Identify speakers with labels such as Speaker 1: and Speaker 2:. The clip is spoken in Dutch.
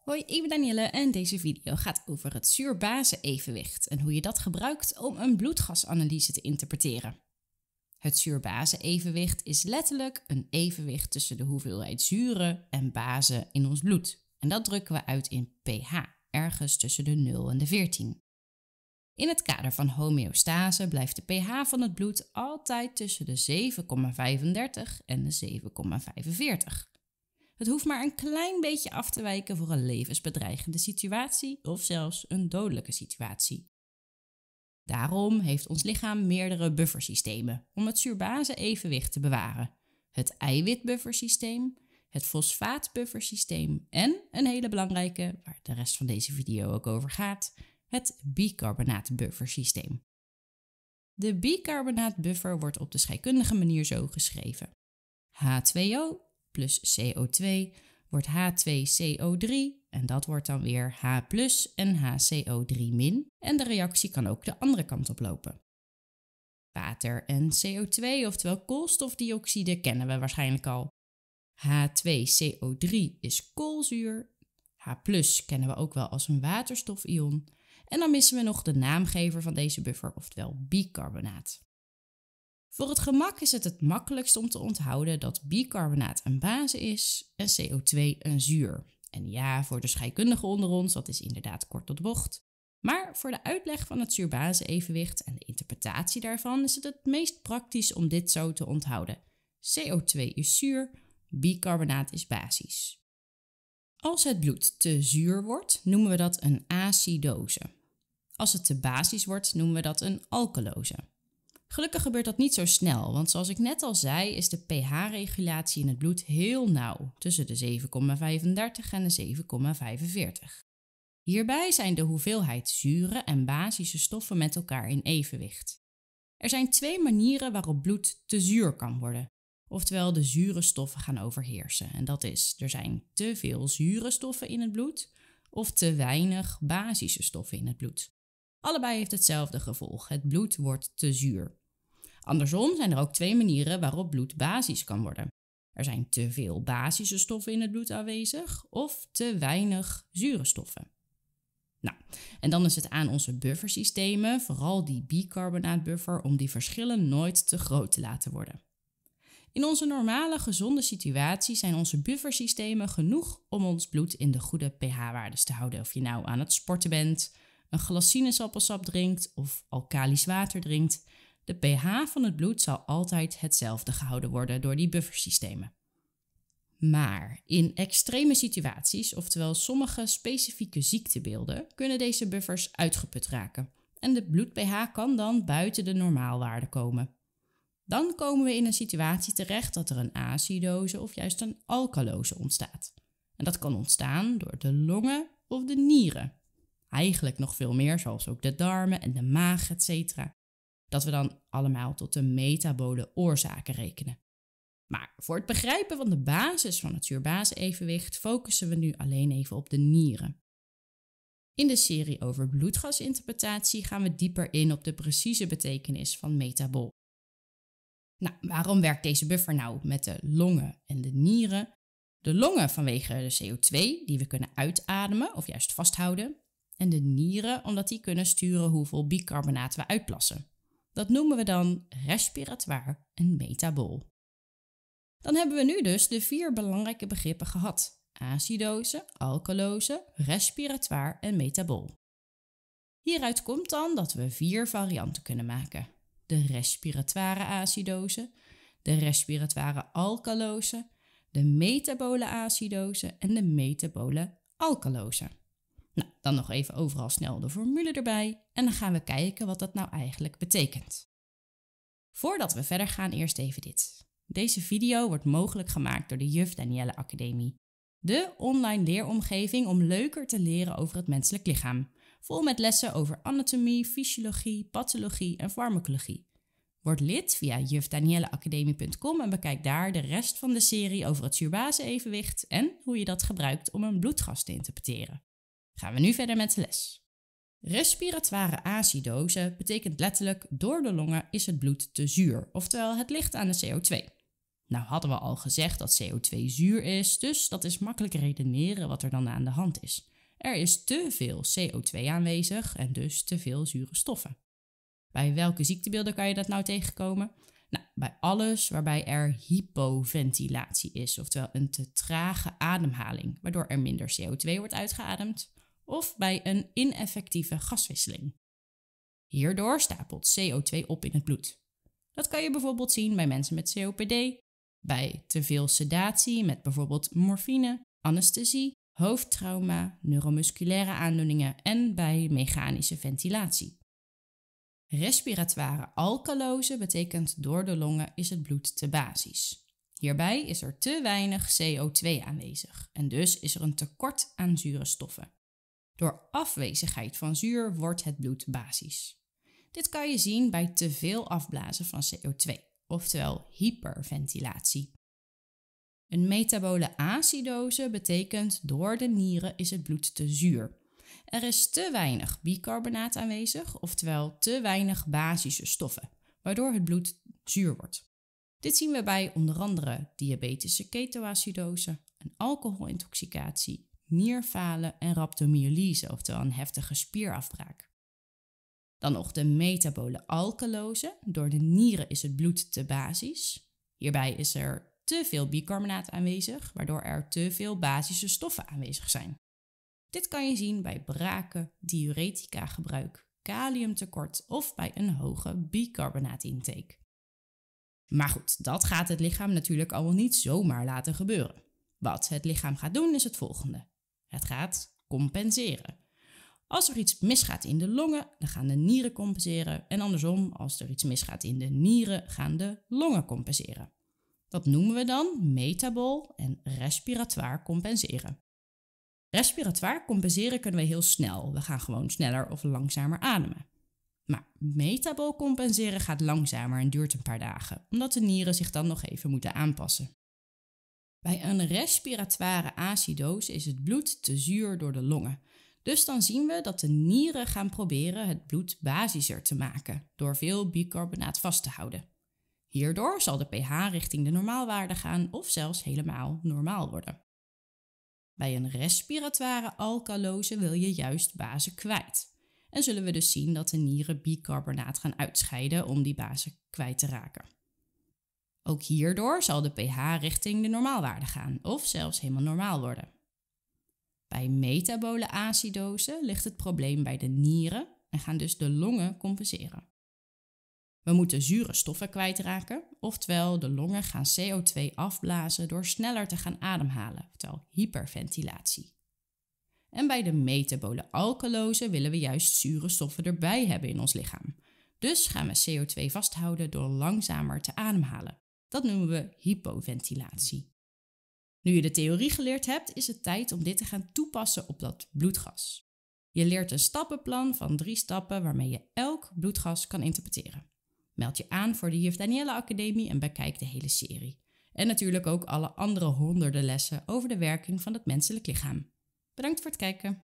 Speaker 1: Hoi, ik ben Danielle en deze video gaat over het zuur-base evenwicht en hoe je dat gebruikt om een bloedgasanalyse te interpreteren. Het zuur-base evenwicht is letterlijk een evenwicht tussen de hoeveelheid zuren en bazen in ons bloed. En dat drukken we uit in pH, ergens tussen de 0 en de 14. In het kader van homeostase blijft de pH van het bloed altijd tussen de 7,35 en de 7,45. Het hoeft maar een klein beetje af te wijken voor een levensbedreigende situatie of zelfs een dodelijke situatie. Daarom heeft ons lichaam meerdere buffersystemen om het zuurbase evenwicht te bewaren. Het eiwitbuffersysteem, het fosfaatbuffersysteem en een hele belangrijke, waar de rest van deze video ook over gaat, het bicarbonaatbuffersysteem. De bicarbonaatbuffer wordt op de scheikundige manier zo geschreven. H2O plus CO2 wordt H2CO3 en dat wordt dan weer H en HCO3 min. En de reactie kan ook de andere kant op lopen. Water en CO2, oftewel koolstofdioxide, kennen we waarschijnlijk al. H2CO3 is koolzuur. H kennen we ook wel als een waterstofion. En dan missen we nog de naamgever van deze buffer, oftewel bicarbonaat. Voor het gemak is het het makkelijkst om te onthouden dat bicarbonaat een base is en CO2 een zuur. En ja, voor de scheikundigen onder ons, dat is inderdaad kort tot bocht. Maar voor de uitleg van het zuurbase-evenwicht en de interpretatie daarvan is het het meest praktisch om dit zo te onthouden. CO2 is zuur, bicarbonaat is basis. Als het bloed te zuur wordt, noemen we dat een acidose. Als het te basis wordt, noemen we dat een alkalose. Gelukkig gebeurt dat niet zo snel, want zoals ik net al zei, is de pH-regulatie in het bloed heel nauw, tussen de 7,35 en de 7,45. Hierbij zijn de hoeveelheid zure en basische stoffen met elkaar in evenwicht. Er zijn twee manieren waarop bloed te zuur kan worden, oftewel de zure stoffen gaan overheersen. En dat is, er zijn te veel zure stoffen in het bloed of te weinig basische stoffen in het bloed. Allebei heeft hetzelfde gevolg. Het bloed wordt te zuur. Andersom zijn er ook twee manieren waarop bloed basisch kan worden. Er zijn te veel basische stoffen in het bloed aanwezig of te weinig zure stoffen. Nou, en dan is het aan onze buffersystemen, vooral die bicarbonaatbuffer, om die verschillen nooit te groot te laten worden. In onze normale gezonde situatie zijn onze buffersystemen genoeg om ons bloed in de goede pH-waardes te houden. Of je nou aan het sporten bent, een sinaasappelsap drinkt of alkalisch water drinkt, de pH van het bloed zal altijd hetzelfde gehouden worden door die buffersystemen. Maar in extreme situaties, oftewel sommige specifieke ziektebeelden, kunnen deze buffers uitgeput raken en de bloed-pH kan dan buiten de normaalwaarde komen. Dan komen we in een situatie terecht dat er een acidose of juist een alkalose ontstaat. En dat kan ontstaan door de longen of de nieren. Eigenlijk nog veel meer, zoals ook de darmen en de maag, etc dat we dan allemaal tot de metabole oorzaken rekenen. Maar voor het begrijpen van de basis van het zuurbasenevenwicht focussen we nu alleen even op de nieren. In de serie over bloedgasinterpretatie gaan we dieper in op de precieze betekenis van metabol. Nou, waarom werkt deze buffer nou met de longen en de nieren? De longen vanwege de CO2 die we kunnen uitademen of juist vasthouden. En de nieren omdat die kunnen sturen hoeveel bicarbonaat we uitplassen. Dat noemen we dan respiratoire en metabol. Dan hebben we nu dus de vier belangrijke begrippen gehad: acidose, alkalose, respiratoire en metabol. Hieruit komt dan dat we vier varianten kunnen maken: de respiratoire acidose, de respiratoire alkalose, de metabole acidose en de metabole alkalose. Nou, dan nog even overal snel de formule erbij en dan gaan we kijken wat dat nou eigenlijk betekent. Voordat we verder gaan, eerst even dit. Deze video wordt mogelijk gemaakt door de Juf Danielle Academie. De online leeromgeving om leuker te leren over het menselijk lichaam. Vol met lessen over anatomie, fysiologie, pathologie en farmacologie. Word lid via jufdanielleacademie.com en bekijk daar de rest van de serie over het zuurbase en hoe je dat gebruikt om een bloedgas te interpreteren. Gaan we nu verder met de les. Respiratoire acidose betekent letterlijk door de longen is het bloed te zuur, oftewel het ligt aan de CO2. Nou hadden we al gezegd dat CO2 zuur is, dus dat is makkelijk redeneren wat er dan aan de hand is. Er is te veel CO2 aanwezig en dus te veel zure stoffen. Bij welke ziektebeelden kan je dat nou tegenkomen? Nou, bij alles waarbij er hypoventilatie is, oftewel een te trage ademhaling, waardoor er minder CO2 wordt uitgeademd, of bij een ineffectieve gaswisseling. Hierdoor stapelt CO2 op in het bloed. Dat kan je bijvoorbeeld zien bij mensen met COPD, bij te veel sedatie met bijvoorbeeld morfine, anesthesie, hoofdtrauma, neuromusculaire aandoeningen en bij mechanische ventilatie. Respiratoire alkalose betekent door de longen is het bloed te basis. Hierbij is er te weinig CO2 aanwezig en dus is er een tekort aan zure stoffen. Door afwezigheid van zuur wordt het bloed basisch. Dit kan je zien bij te veel afblazen van CO2, oftewel hyperventilatie. Een metabole acidose betekent door de nieren is het bloed te zuur. Er is te weinig bicarbonaat aanwezig, oftewel te weinig basische stoffen, waardoor het bloed zuur wordt. Dit zien we bij onder andere diabetische ketoacidose, en alcoholintoxicatie nierfalen en rhabdomyolyse, oftewel een heftige spierafbraak. Dan nog de metabole alkalose. Door de nieren is het bloed te basis. Hierbij is er te veel bicarbonaat aanwezig, waardoor er te veel basische stoffen aanwezig zijn. Dit kan je zien bij braken, diuretica gebruik, kaliumtekort of bij een hoge bicarbonaatintake. Maar goed, dat gaat het lichaam natuurlijk allemaal niet zomaar laten gebeuren. Wat het lichaam gaat doen is het volgende. Het gaat compenseren. Als er iets misgaat in de longen, dan gaan de nieren compenseren. En andersom, als er iets misgaat in de nieren, gaan de longen compenseren. Dat noemen we dan metabol en respiratoir compenseren. Respiratoire compenseren kunnen we heel snel. We gaan gewoon sneller of langzamer ademen. Maar metabol compenseren gaat langzamer en duurt een paar dagen, omdat de nieren zich dan nog even moeten aanpassen. Bij een respiratoire acidose is het bloed te zuur door de longen. Dus dan zien we dat de nieren gaan proberen het bloed basischer te maken door veel bicarbonaat vast te houden. Hierdoor zal de pH richting de normaalwaarde gaan of zelfs helemaal normaal worden. Bij een respiratoire alkalose wil je juist bazen kwijt. En zullen we dus zien dat de nieren bicarbonaat gaan uitscheiden om die bazen kwijt te raken. Ook hierdoor zal de pH richting de normaalwaarde gaan of zelfs helemaal normaal worden. Bij metabole acidose ligt het probleem bij de nieren en gaan dus de longen compenseren. We moeten zure stoffen kwijtraken, oftewel de longen gaan CO2 afblazen door sneller te gaan ademhalen, oftewel hyperventilatie. En bij de metabole alkalose willen we juist zure stoffen erbij hebben in ons lichaam. Dus gaan we CO2 vasthouden door langzamer te ademhalen. Dat noemen we hypoventilatie. Nu je de theorie geleerd hebt, is het tijd om dit te gaan toepassen op dat bloedgas. Je leert een stappenplan van drie stappen waarmee je elk bloedgas kan interpreteren. Meld je aan voor de Juf Daniela Academie en bekijk de hele serie. En natuurlijk ook alle andere honderden lessen over de werking van het menselijk lichaam. Bedankt voor het kijken.